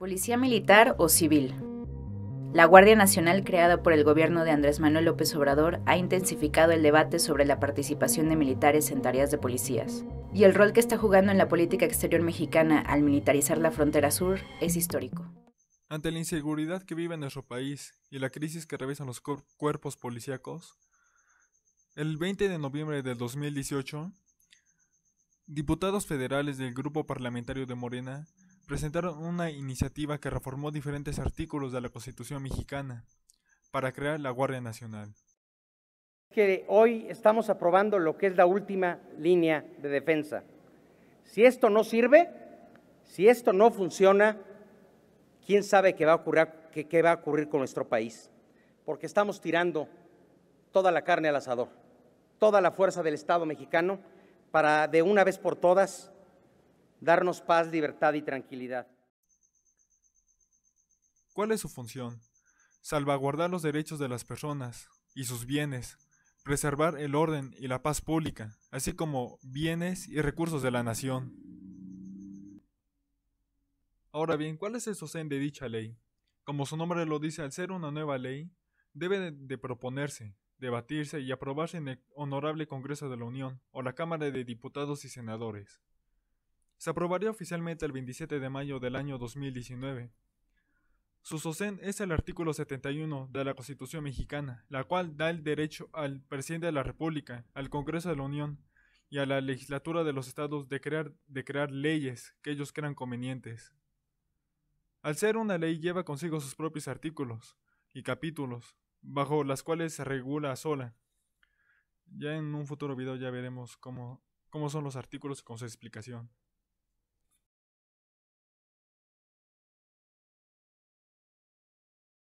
Policía militar o civil. La Guardia Nacional creada por el gobierno de Andrés Manuel López Obrador ha intensificado el debate sobre la participación de militares en tareas de policías. Y el rol que está jugando en la política exterior mexicana al militarizar la frontera sur es histórico. Ante la inseguridad que vive nuestro país y la crisis que revisan los cuerpos policíacos, el 20 de noviembre del 2018, diputados federales del Grupo Parlamentario de Morena presentaron una iniciativa que reformó diferentes artículos de la Constitución mexicana para crear la Guardia Nacional. hoy estamos aprobando lo que es la última línea de defensa. Si esto no sirve, si esto no funciona, quién sabe qué va a ocurrir con nuestro país, porque estamos tirando toda la carne al asador, toda la fuerza del Estado mexicano para de una vez por todas darnos paz, libertad y tranquilidad. ¿Cuál es su función? Salvaguardar los derechos de las personas y sus bienes, preservar el orden y la paz pública, así como bienes y recursos de la nación. Ahora bien, ¿cuál es el sostén de dicha ley? Como su nombre lo dice, al ser una nueva ley, debe de proponerse, debatirse y aprobarse en el Honorable Congreso de la Unión o la Cámara de Diputados y Senadores se aprobaría oficialmente el 27 de mayo del año 2019. Su socén es el artículo 71 de la Constitución mexicana, la cual da el derecho al presidente de la República, al Congreso de la Unión y a la legislatura de los estados de crear, leyes que ellos crean convenientes. Al ser una ley lleva consigo sus propios artículos y capítulos, bajo las cuales se regula sola. Ya en un futuro video ya veremos cómo son los artículos con su explicación.